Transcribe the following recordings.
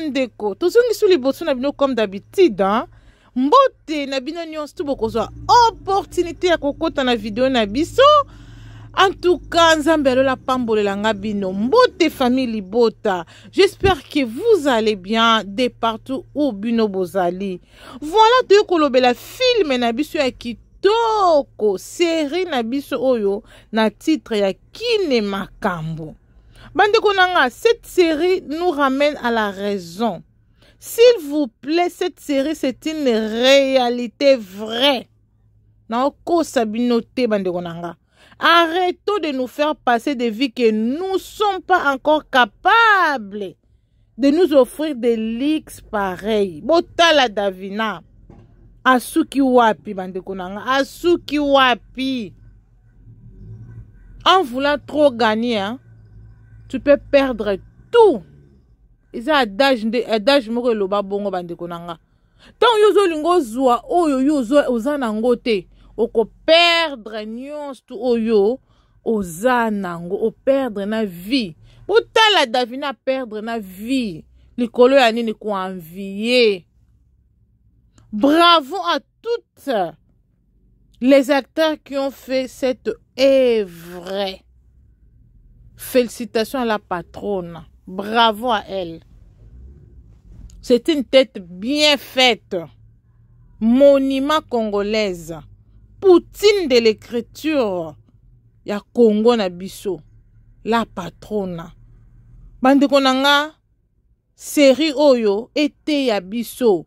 bandeko tozongi so liboso na bino comme d'habitude hein. mbote na bino nyonso to bokozwa opportunité ya na video na biso cas, nzambe alola pambolelanga bino mbote famille libota j'espère que vous allez bien de partout o bino bozali voilà toye la filme na biso ya kitoko série na biso oyo na titre ya kine makambo Bandekonanga, cette série nous ramène à la raison. S'il vous plaît, cette série, c'est une réalité vraie. Arrêtons de nous faire passer des vies que nous ne sommes pas encore capables de nous offrir des leaks pareils. Botala Davina. Asuki wapi, bandekonanga. Asuki wapi. En voulant trop gagner, hein? tu peux perdre tout de, adage moko le bongo bandeko bande konanga, tant yo lingo zoa, oyo yo oza nango perdre okoperdre tout tu oyo oza nango perdre na vie la davina perdre na vie likolo ya nini envier, bravo à toutes les acteurs qui ont fait cette œuvre. Félicitations à la patronne. Bravo à elle. C'est une tête bien faite. Monument congolaise. Poutine de l'écriture. Ya Congo na La patronne. Bande konanga. Série oyo ete ya biso.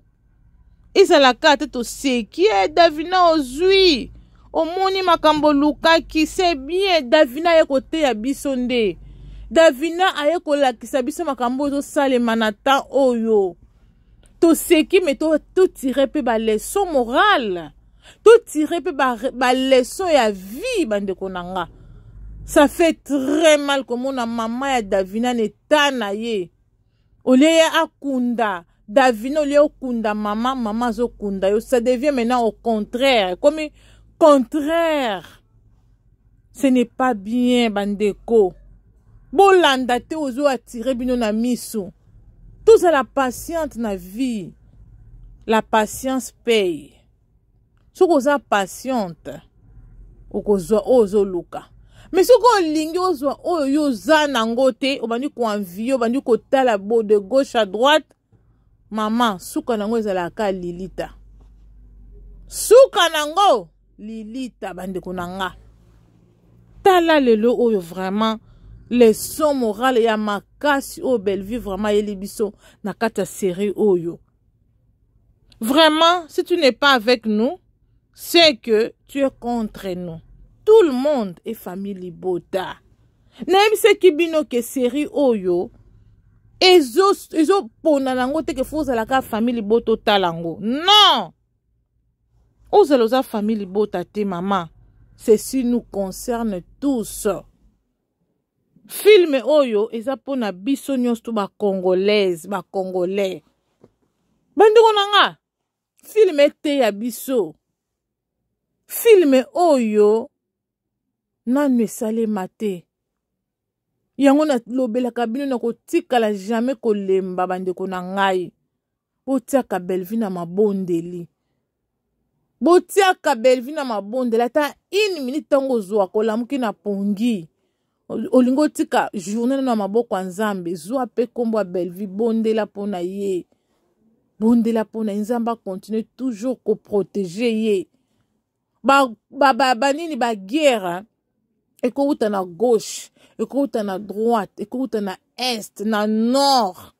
aussi qui est davina ozui. omoni makambo lukaki se bie davina aye koteya biso nde davina aye kolakisa biso makambo oyo tosalema na ntan oyo toseki me totire mpe baleson morale totire mpe baleson ya vie bandeko na nga ça fait très mal komona mama ya davina na eta na ye olie ye akunda davina olie okunda mama mama azokunda yo ça devient maintenant au contraire komi contraire ce n'est pas bien bandeko bolanda te ozoatire bino na miso tozala patiente na vie la patience paye soki oza patiente okozwa oyo ozoluka me soki olingi ozwa oyo yo oza nango te obandi koanvie obandi kotala bo de gauche à droite mama suka nango ezalaka lilita suka nango lilita bande konanga. tala lelo oyo vraiment sons morale ya makasi o oh, bellevue vraiment yelibiso biso na kata série oyo vraiment si tu n'es pas avec nous c'est que tu es contre nous tout le monde est famille libota ce bino ke série oyo ezopona ezo nango te ke fozalaka famille libota talango. non ozala oza famille libota te mama ceci nous concerne tous filme oyo eza mpona biso nyonso to bacongolaise bacongolais bandeko na nga filme te ya biso filme oyo nanu esalema te yango nalobelaka bino na kotikala jamai kolemba bandeko na ngai botiaka belvi na mabondeli botiaka belvi na mabondela ata une minute ntango ozwaka olamuki na pongi olingi otika journée nano ya maboko ya nzambe zwa mpe nkombo ya belvi bondela mpona ye bondela mpona ye nzambe akontinue toujours koprotege ye banini ba, ba, ba, baguerre ekouta na gauche ekouta na droite ekouta na est na nord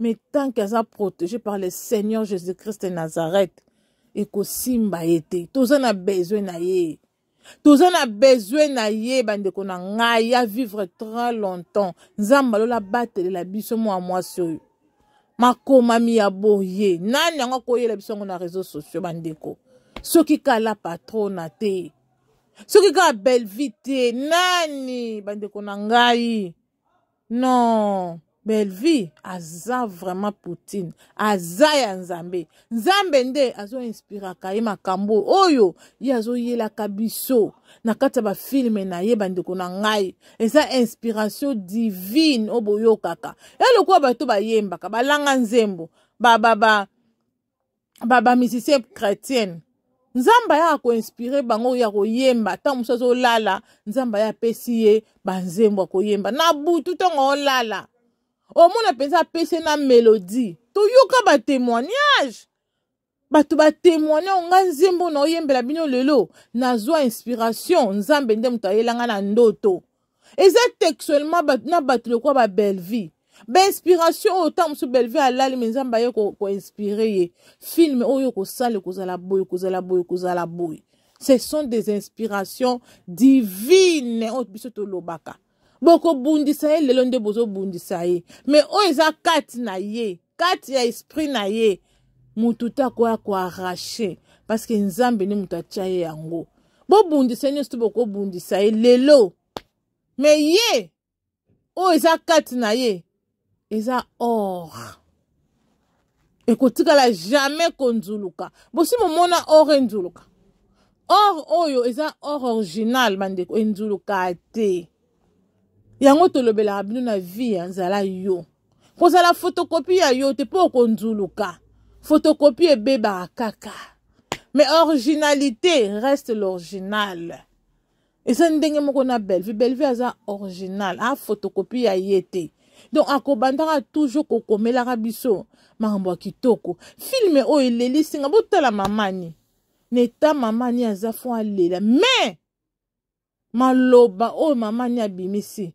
mais tant qu'aza protégé par le seigneur jésus christ de nazareth ekosimba ye te toza na besoin na ye toza na besoin na ye bandeko na ngai avivre très longtemps nzambe alola abatelela biso mwa mwasi oyo makomami ya boye nani yango akoyela biso yango na réseau sociaux bandeko soki kala patrona te soki kaka belvi te nani bandeko na ngai non belvi aza vraiment poutine aza ya nzambe nzambe nde azoinspiraka ye makambo oyo ye azoyelaka biso na kati ya bafilme na ye bandeko na ngai eza inspiration divine oyo boyokaka ya lokola bato bayembaka balanga nzembo bamisisien ba, ba, ba chrétienne nzambe ayaka koinspire bango ya koyemba ntango mosu azolala nzambe aya apesi ye banzembo ya koyemba na butu ntongo olala omona mpenza apesi na melodi toyoka batémoignage bato batémoigne onga nzembo na oyembela bino lelo nazwa inspiration nzambe nde moto ayelanga na ndoto eza textuellement na bato lokwa ba bellevie bainspiration oyo ntango mosusu bellevie alali me nzambe aye koinspire ye filme oyo kosala kozala boye kozala boye kozala boye ce sont des inspirations divines oyo biso tolobaka bokobundisa ye lelo nde bozobundisa ye me oyo eza kati na ye kati ya esprit na ye motu te akoya koarrache parceke nzambe nde moto atia ye yango bobundisa ye nyonso te bokobundisa ye lelo me ye oyo eza kati na ye eza or ekotikala jamais konzuluka bosi momona or enzuluka or oyo eza or original bandeko enzuluka te yango tolobelaka bino na vie ya nzala yo kozala fotokopi ya yo te mpo okonzuluka fotokopi ebebaka kaka mais originalité reste l'original eza ndenge moko na bellevie bellevie aza original afotokopi ya ye te donc akobandaka toujours kokomelaka biso makambo ya kitoko filme oyo elelisinga botala mamani na eta mamani aza fo alela mais maloba oyo mamani abimisi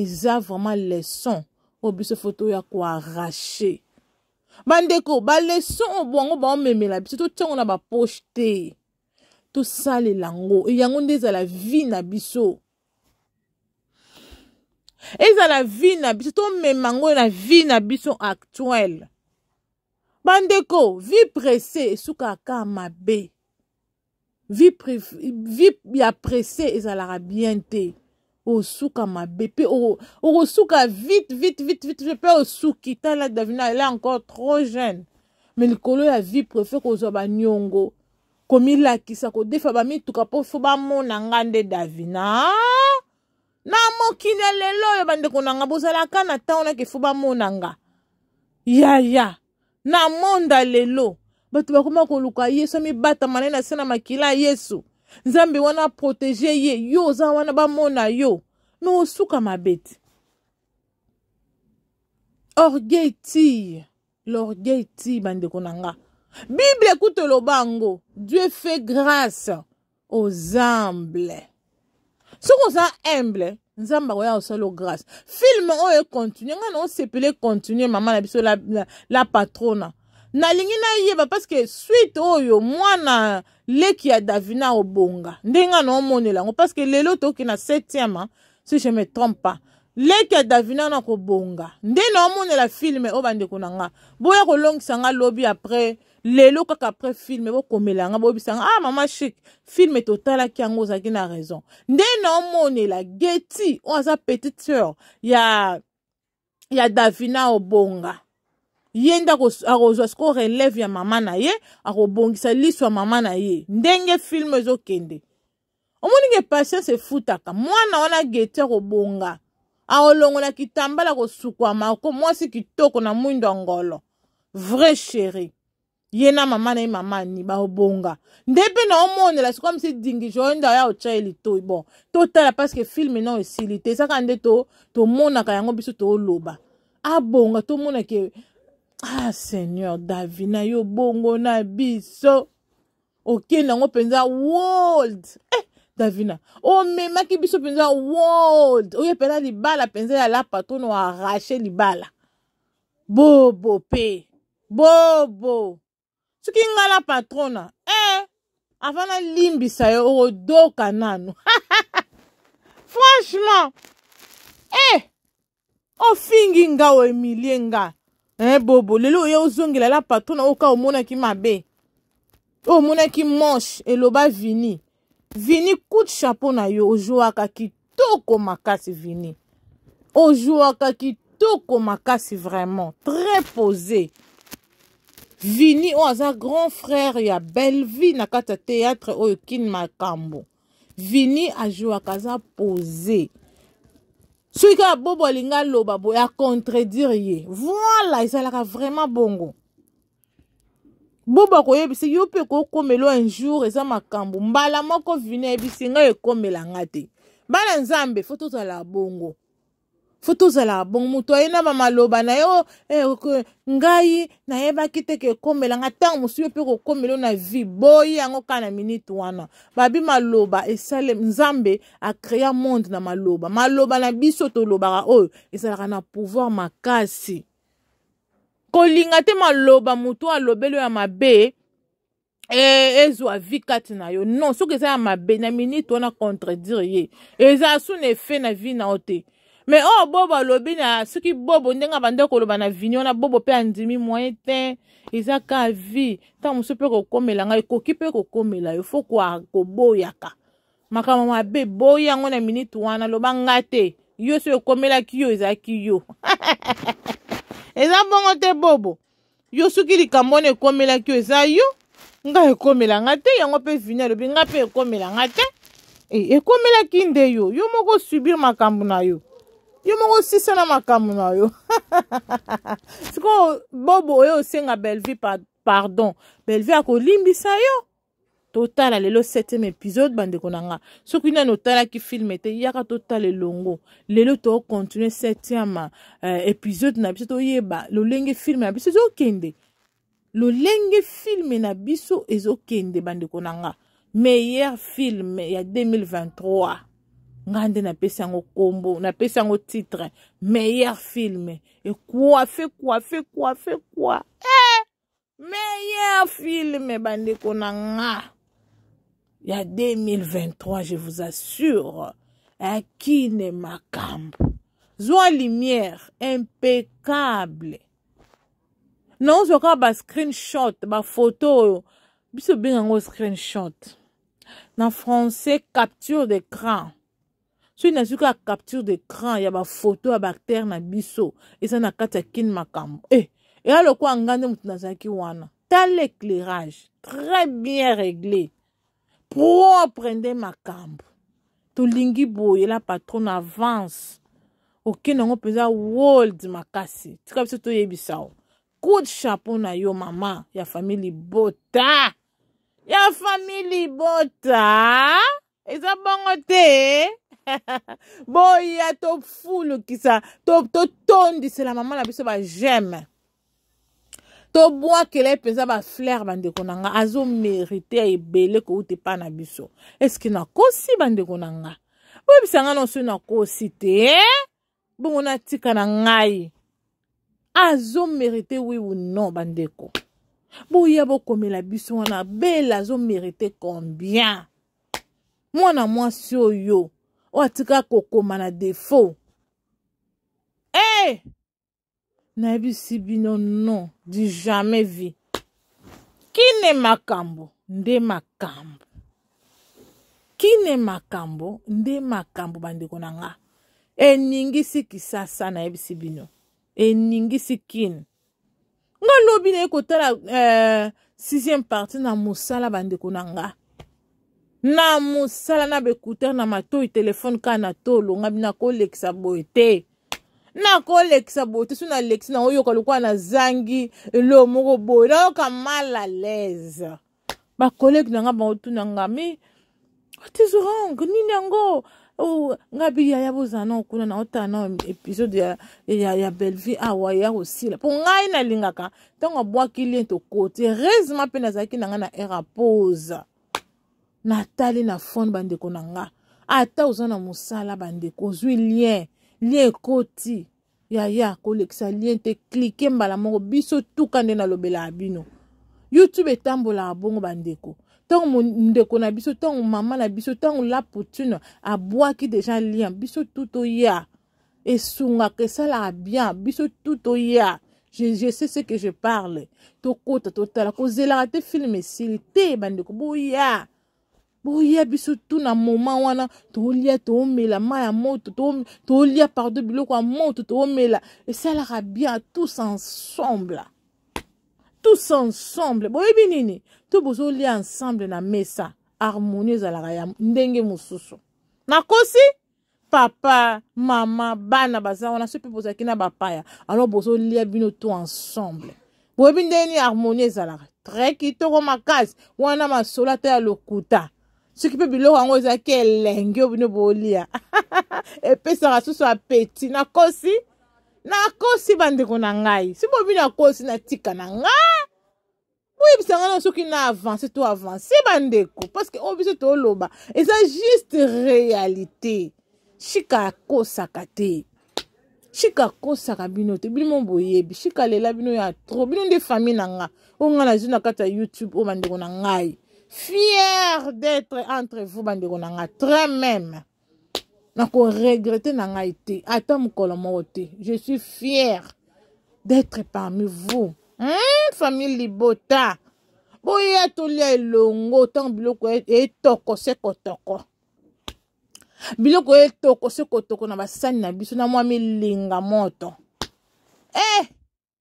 eza vraiment leson oyo biso foto ya koarrache bandeko baleson oyo bango baomemela biso totiango na baposhe te tosalela yango e yango nde ezala vie na biso ezala vie na biso tomema yango na vie na biso actuelle bandeko vie presse esukaka mabe vie, vie ya presse ezalaka bien te osuka mabe mpe okosuka vite vite vite vite mpe osuki tala davina ele encore trop jeune me likolo ya vie prefe kozwa baniongo komilakisa kodefa bamituka mpo fo bamona nga nde davina na mokili ya lelo oyo bandeko na nga bozalaka na ntango nake fo bamona nga yaya na monda lelo bato bakoma koluka yesu mibatama naye na se na makila ya yesu nzambe wana aprotege ye yo oza wana bamona yo me osuka mabe te orgueil tire l'orgueil tire bandeko na nga bible ekuta eloba yango dieu fait grâce aux humbles soki oza humble nzambe akoya kosala grâce filme oyo econtinue ngai naosepele continue mama na biso la, la, la patrona nalingi nayeba parceke suite oyo mwana leki ya davina obonga ndenge naomonela yango parceke lelo toyoki na 7 si je me trompe pas leki ya davina na kobonga nde naomonela filme oyo bandeko na nga boya kolongisa nga lobi apres lelo kaka après filme bokomela yanga boyebisanga ah mama shik filme totalaki yango ozalaki na raison nde naomonela geti oyo aza petite sœur ya ya davina obonga ye nde akozwa sikoyo relève ya mama na ye akobongisa liso ya mama na ye ndenge filme ezokende omoninge patience efutaka mwana wana ageti akobonga aolongola kitambala akosukwama ako mwasi kitoko na mwindo ya ngolo vrai chéri ye na mama na ye mama ni baobonga nde mpe na omonela sikoyo misi dingi joyenda oya otyayeli toi bon totala parceke filme nao esili te esaka nde tomonaka to yango biso tooloba abonga tomona ke ah seigneur davi na yo bongo na biso okei nango mpenza world eh, davina omemaki biso mpenza world oyo mpenza libala mpenza ya lapatono arache libala bobo mpe bobo soki ngala patrona eh, avant nalimbisa yo okodoka nanu franchement eh, ofingi nga oemilie nga hein, bobo lelo oya ozongela la patron na oyoka omonaki mabe oyo omonaki moshe eloba vini vini coup de chapeau na yo ozwwaka kitoko makasi vini ozwwaka kitoko makasi vraiment très posé vini oyo aza grand frère ya belleville na kati ya théâtre oyo kini makambo vini azwwaka aza posé soki abobo alingi aloba boye acontredire ye voila ezalaka vraiment bongo bobo akoyebisa yo mpe kokomela un jour eza makambo mbala moko vini ayebisi ngai ekomelanga te bana nzambe fo tozala bongo fo tozala bon moto ayena bamaloba na yo eh, ngai nayebaki te kekomelanga ntango mosuyo mpe kokomela na vi boyi yango kaka na miniti wana babi maloba esale nzambe akrea monde na maloba maloba na biso tolobaka oyo ezalaka na pouvoir makasi kolinga te maloba motu alobeli oyo ya mabe eh, ezwa vi kati na yo non soki eza ya mabe na miniti wana contredire ye eza asu na efe na vi na yo te me oyo oh, bobo alobi na soki bobo ndenge abandai koloba na vini wana bobo mpe andimi moye te eza ka vi ntango mosu mpe kokomela ngai ekoki mpe kokomela yo fo koboyaka makambo mabe boyi yango na miniti wana loba nga te yo so ekomelaki yo ezalaki yo eza bongo te bobo yo soki likambo wana ekomelaki yo eza yo ngai ekomela nga te yango mpe vini alobi ngai mpe ekomela nga te eh, ekomelaki nde yo yo moko subir makambo na yo yo moko osisa na makambo na yo sikoyo bobo oyo osenga bellevie pardon bellevie akolimbisa yo totala lelo septième épisode bandeko na nga soki nani otalaki filme te yaka totala elongo lelo toocontinue septième euh, épisode na biso toyeba lolenge filme na biso ezokende lolenge filme na biso ezokende bandeko na nga meilleur filme ya 2023 ngai nde napesi yango nkombo napesi yango titre meilleur film ekwafe kwafe kwafe kwa eh! meilleur film bandeko na nga ya 2023 je vous assure akine makambo zwa lumière impeccable naozwa kaka bascreenshot bafoto oyo biso bengango screenshot na français capture d'écran soki nazwi kaka capture d'écran ya bafoto ya bactere na biso eza na kati ya kini makambo e eh, eya lokola nga nde moto nazalaki wana tala éclairage très bien réglé propre nde makambo tolingi boyela patron avance okende yango mpenza world makasi tika biso toyebisa o coup de chapeau na yo mama ya famille libota ya famille libota eza bongo te boya tofulukisa totondisela mama na biso bageme tobwakela ye mpenza baflere bandeko na nga azomerite ya ebele kouta epai na biso eske nakosi bandeko na nga boyebisa nga nyonso nakosi te bongo natika na ngai azomerite wi ou non bandeko boya bokomela biso wana bela azomerite combien mwana mwasi oyo otika koko mana defo ee nayebi isi bino no di jamais vi kine makambo nde makambo kine makambo nde makambo bandeko na nga eningisi kisasa na-ebisi bino eningisi kine nga lobi na ye kotala euh, sixième partie na musala bandeko na nga na mosala na becouteur na matoi telefone kaka na to olonga bi nakolekisa boye te nakolekisa boye te so nalekisi nango yoka lokola nazangi lo moko boye nayoka mal a l'aise bakolege na nga bango tuna nga mi otisrong nini yango oh, nga bi yaya bozala nango kuna naotala nango episode ya, ya, ya bellevie awa ya kosila mpo ngai nalingaka ntango abwaki lien tokoti heureusement mpe nazalaki na nga na air aposa natali na fone bandeko na nga ata oza na mosala bandeko ozwi lien lien ekoti yaya kolekisa lien te klike mbala moko biso tuka nde nalobelaka bino youtube etambolaka bongo bandeko ntango ndeko na biso ntango mama na biso ntango laputune abwaki deja lien biso tu toya esungaka esalaka bien biso tu toya je, je sais ce que je parle tokota totala kozelaka te filme esili te bandeko boya boya biso tuna moma wana tolia toomela ma ya moto tolia pardon biloko ya moto toomela esalaka bien tous ensemble tous ensemble boyebi nini to bozolia ensemble na mesa harmonie ezalaka ya ndenge mosusu nakosi papa mama bana baza wana so mpe bozalaki na bapaya alors bozolia bino to ensemble boyebi ndeni harmonie ezalaka tre kitoko makasi wana masolo ata ya lokuta soki mpe biloko yango ezalaki elenge obino bolia epesaka susu apeti nakosi nakosi bandeko na ngai si bobino akosi natika na ngai boyebisa ngai nao soki na avance to avance bandeko parceke oyo biso toloba eza juste réalité shika akosaka te shika akosaka bino te bino mo boyebi shika lela bino ya tro bino nde famille na nga oyo ngai nazwi na kati ya youtube oyo bandeko na ngai fier d'être entre vous bandeko na nga très même nakoregrete na ngai te ata mokolo moko te je suis fier d'être parmi vous hmm? famille libota boya tolia elongo ntango biloko etokose e kotoko biloko etokose kotoko na basani na biso na mwa milinga moto e eh,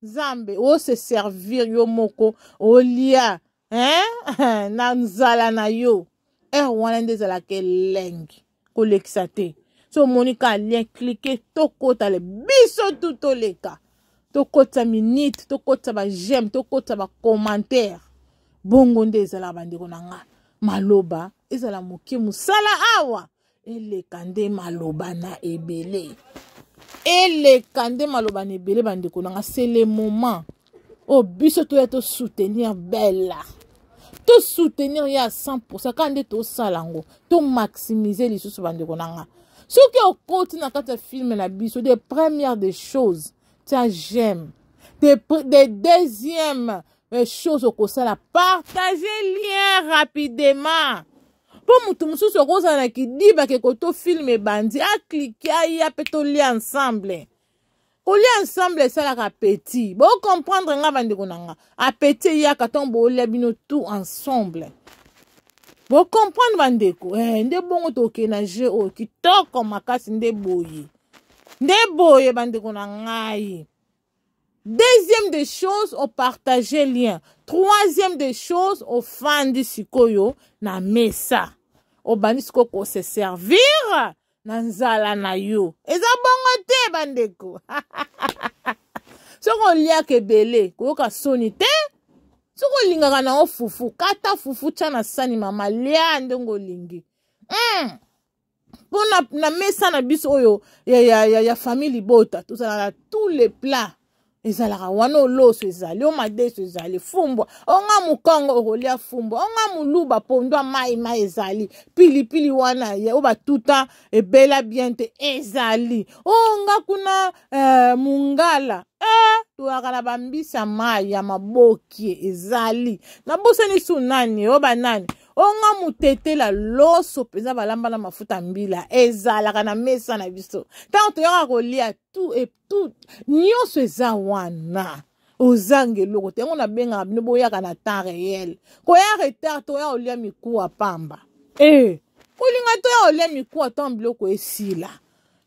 nzambe ose servir yo moko olia hein? Eh? na nzala na yo ere eh, wana nde ezalaka elenge kolekisa te so omoni ka lien klike tokotala biso tu toleka tokotisa minute tokotisa bageme tokotisa bacommentaire bongo nde ezalaka bandeko na nga maloba ezala moke mosala awa eleka nde maloba na ebele eleka nde maloba na ebele bandeko na nga se le moment oyo oh, biso toya tosoutenir bela tosoutenir ye ya 100 kaka nde tosala yango tomaximize lisusu bandeko na nga soki okoti na kati ya filme na biso de première des choses tia j'aime de, de deuxième euh, chose okosala partage lien rapidement mpo motu mosusu okozala na kidiba keko to filme ebandi aklike aya mpe tolia ensemble kolia ensemble esalaka apeti bocomprendre nga bandeko na nga apeti eyaka ntongo boolia bino tout ensemble bocomprendre bandeko eh, nde bongo tokenda jeu oyo kitoko makasi nde boye nde boye bandeko na ngai deuxième des choses opartage lien troisième des choses ofandi sikoyo na mesa obandi sikoyo kose servir na nzala na yo eza bongo te bandeko soki oliaka ebele koyoka soni te soki olingaka nango fufu kata fufu tya na sani mama lia ndenge olingi mm. mpo na, na mesa na biso oyo ya, ya, ya, ya famille libota tozalaka tous les plats ezalaka wana oloso ezali omadeso ezali fumbwa onga mokongo okolia fumbwa onga moluba pondo ya mai mai ezali pilipili wana ye o batuta ebela bien te ezali onga kuna eh, mungala eh, toyaka na bambisa mai ya maboki ezali nabosani su nani oyo banani onga mutetela loso mpenza balamba na mafuta mbila ezalaka na mesa na biso ntango toyoka kolia tu etu nyonso eza wana ozanga eloko te yango nabengaka bino boyaka na temps réel koya retard toya kolia mikuwa pamba e kolinga toya kolia mikuwa ntango biloko esila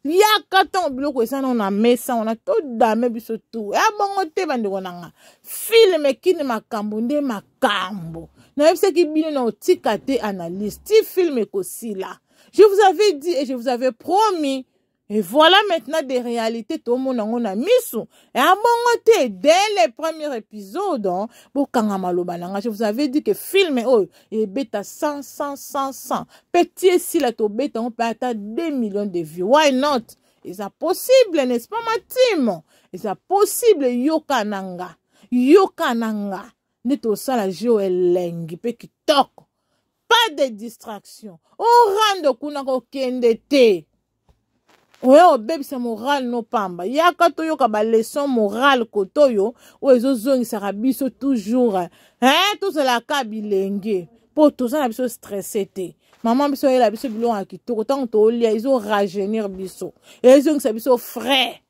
yaka ntango biloko eza nao na mesa wana todame biso tu eya bongo te bandeko na nga filme kini makambo nde makambo nayebisaki bino na otika te analyse ti filme ekosila je vous avais dit et je vous avais promis Et voilà maintenant des réalités tout le monde en a mis sous. Et à bon côté, dès les premiers épisodes, hein, je vous avais dit que film oh, et bêta 100, 100, 100, 100. Petit si la to bêta, on peut atteindre 2 millions de vues. Why not? Et ça possible, n'est-ce pas, ma team? Et ça possible, yokananga. Yokananga. Neto sala jo elengi, pe kitoko. Pas de distraction. On rende kuna kokende te. oyo obebisa morale nopamba yaka toyoka baleson morale kotoyo oyo ezozongisaka biso toujours hein tozalaka bilenge mpo toza na biso stresse te mama biso oyela biso biloko ya kitoko ntango tolia ezoragenir biso ezongisa biso frais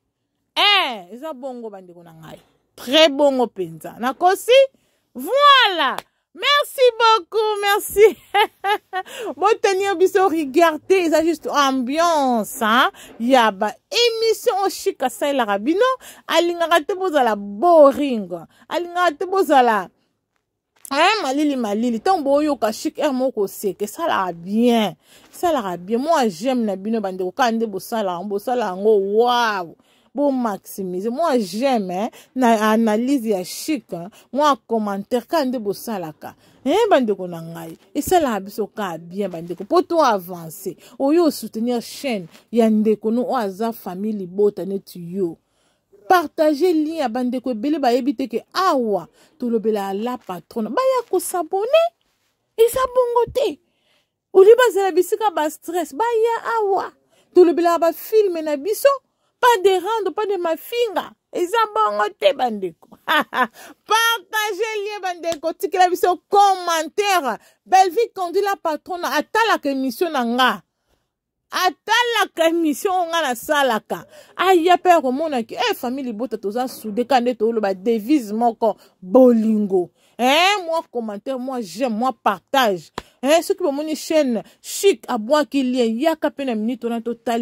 e eza bongo bandeko na ngai très bongo mpenza nakosi voilà merci beaucoup merci botenir biso regarde eza juste ambiance hein? ya baémission oyo chike asalelaka bino alingaka te bozala boring alingaka te bozala hein, malili malili ntango boyoka chike r moko oseka esalaka bien esalaka bien mwa geme na bino bandeko kaka nde bosalaka bosalaka yango waw bomaximize mwa geme eh? na analyse ya shike eh? mwa commentaire kaka nde bosalaka eh, bandeko na ngai esalaka biso kaa bien bandeko mpo to avance oyo osoutenir chaîne ya ndeko no oyo aza famille libota neti yo partage lien ya bandeko ebele bayebi te ke awa tolobela la patrone baya kosabone eza bongo te oli bazala bisika bastress baya awa tolobelaka bafilme na biso pas de rendre pas de mafinga eza bongo te bandeko partage lie bandeko tikela biso commentaire belvi kondila patrona atalaka émission na nga atalaka émission oyo nga nasalaka aya mpe akomonaki e eh, famille libota toza sude ka nde toloba devise moko bolingo hein? moi commentaire moi j'aime moi partage hein? veulent mon chaîne chic y lien qu'à peine na minute on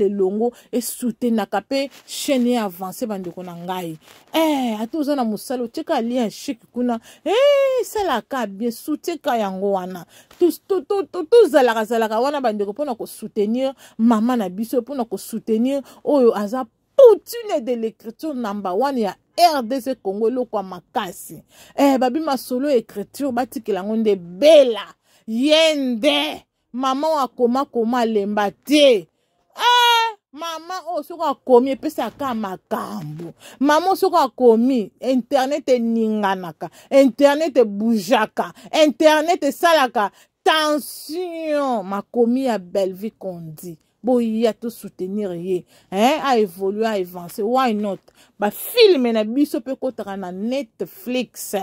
longo et elongo n'a capé, chaîne ye avance bandeko na ngai hein, eh, ata oza na t'es otyeka lien chic kuna hein, la eh, bien suteka yango wana zalara zalaka wana bandeko mpona soutenir, mama na biso mpona soutenir oyo oh, Azap. outile de l'écriture number one ya rdc congo eloko ya makasi eh, babima solo écriture batikela yango nde bela ye nde mama oyo akoma koma alemba te eh, mama oyo soko akomi epesaka makambo mama oyo soko akomi internet eninganaka internet ebuzaka internet esalaka tension makomi ya belvi kondi boya tosoutenir ye hein? aévolue aavance why not bafilme na biso mpe kotaka na netflix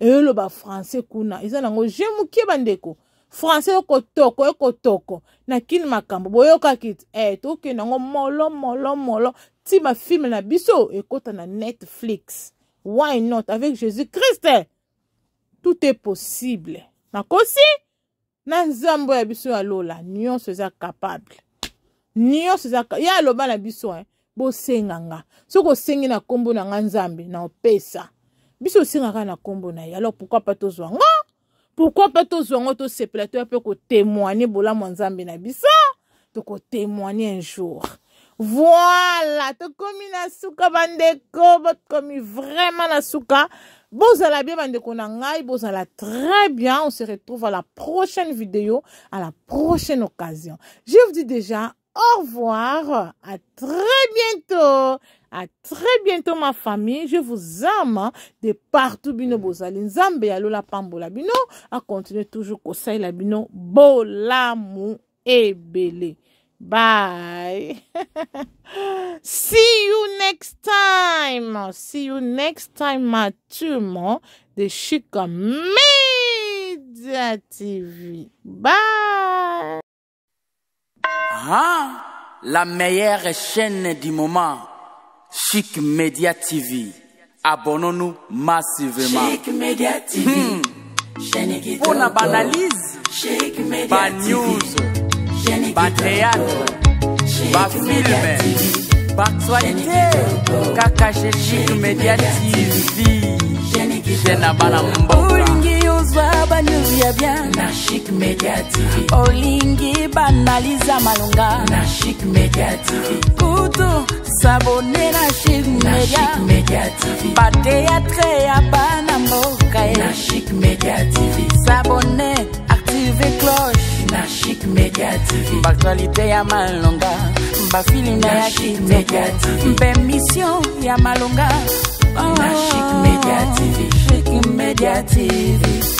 eyoloba français kuna eza nango je mokie bandeko français ekotoko ekotoko na kini makambo boyokaki ti e eh, tokende yango molo molo molo ti bafilme na biso ekota na netflix why not avec jésus christ tout est possible nakosi na nzambo ya biso ya lola nyonso eza capable nyonso eza ya loba na biso eh? bosenga nga soki sengi na kombo na nga na opesa biso osengaka na kombo na ye alors zwa pourquoi Pourquoi pas pourkui mpa se ngo tosepela toya mpe kotemoigne bolamu ya mwanzambi na biso tokotemoigne un jour voilà komi na suka bandeko komi vraiment na suka bozala bien bandeko na ngai bozala très bien on se retrouve à la prochaine vidéo à la prochaine occasion je vous dis déjà au revoir. À très bientôt. À très bientôt, ma famille. Je vous aime de partout, bino bozali. Nzambe la pambola bino. À continuer toujours conseil la bino. et ebele. Bye. See you next time. See you next time, ma tumo de Chica Media TV. Bye. Ah, la meilleure chaîne du moment, Chic Media TV. Abonnons-nous massivement. Chic Media TV. Hmm. On banalise. Chic Media news. Ba théâtre. film. Chic Media TV banivia bien na Chic Media TV olingi banaliza malonga na Chic Media TV kutu sabone na Chic Media Chic Media TV bateatre ya bana mboka Nashik na Chic Media TV sabone active cloche na Chic Media TV baktualité ya malonga bafilime ya media tv misio ya malonga oh, na Chic Media TV oh, Chic Media TV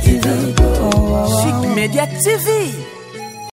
Media TV. Chic Media TV.